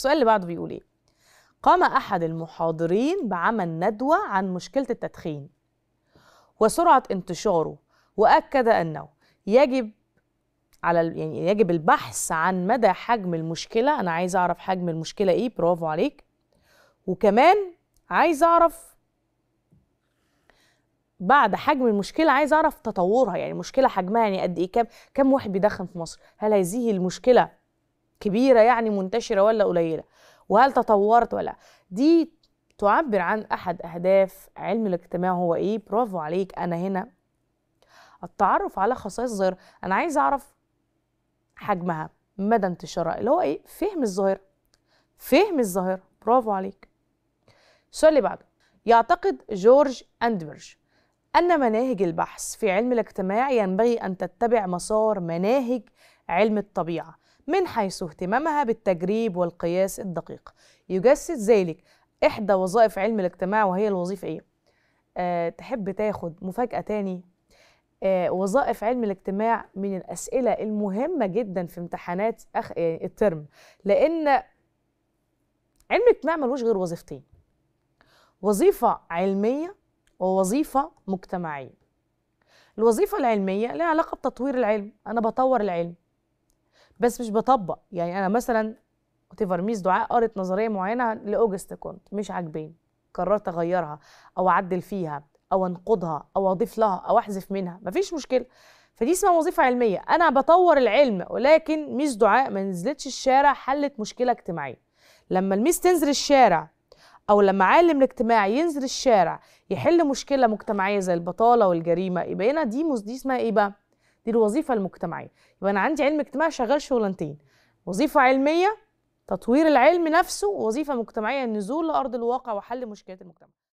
السؤال اللي بعده بيقول ايه قام احد المحاضرين بعمل ندوه عن مشكله التدخين وسرعه انتشاره واكد انه يجب على يعني يجب البحث عن مدى حجم المشكله انا عايز اعرف حجم المشكله ايه برافو عليك وكمان عايز اعرف بعد حجم المشكله عايز اعرف تطورها يعني مشكله حجمها يعني قد ايه كام كام واحد بيدخن في مصر هل هذه المشكله كبيرة يعني منتشرة ولا قليلة وهل تطورت ولا دي تعبر عن أحد أهداف علم الاجتماع هو إيه برافو عليك أنا هنا التعرف على خصائص الظاهرة أنا عايز أعرف حجمها مدى انتشارها اللي هو إيه فهم الظاهرة فهم الظاهرة برافو عليك السؤال اللي بعده يعتقد جورج أندبرج أن مناهج البحث في علم الاجتماع ينبغي أن تتبع مسار مناهج علم الطبيعة من حيث اهتمامها بالتجريب والقياس الدقيق يجسد ذلك إحدى وظائف علم الاجتماع وهي الوظيفة إيه؟ أه تحب تاخد مفاجأة تاني أه وظائف علم الاجتماع من الأسئلة المهمة جدا في امتحانات أخ... يعني الترم لأن علم الاجتماع ملوش غير وظيفتين وظيفة علمية ووظيفة مجتمعية الوظيفة العلمية لها علاقة بتطوير العلم أنا بطور العلم بس مش بطبق يعني انا مثلا كنت دعاء قرأت نظريه معينه لاوجست كنت مش عاجباني قررت اغيرها او اعدل فيها او انقضها او اضيف لها او احذف منها مفيش مشكله فدي اسمها وظيفه علميه انا بطور العلم ولكن ميس دعاء ما نزلتش الشارع حلت مشكله اجتماعيه لما الميس تنزل الشارع او لما عالم الاجتماعي ينزل الشارع يحل مشكله مجتمعيه زي البطاله والجريمه يبقى هنا دي دي اسمها ايه بقى دي الوظيفه المجتمعيه يبقى انا عندي علم اجتماع شغال شغلانتين وظيفه علميه تطوير العلم نفسه وظيفه مجتمعيه النزول لارض الواقع وحل مشكلات المجتمع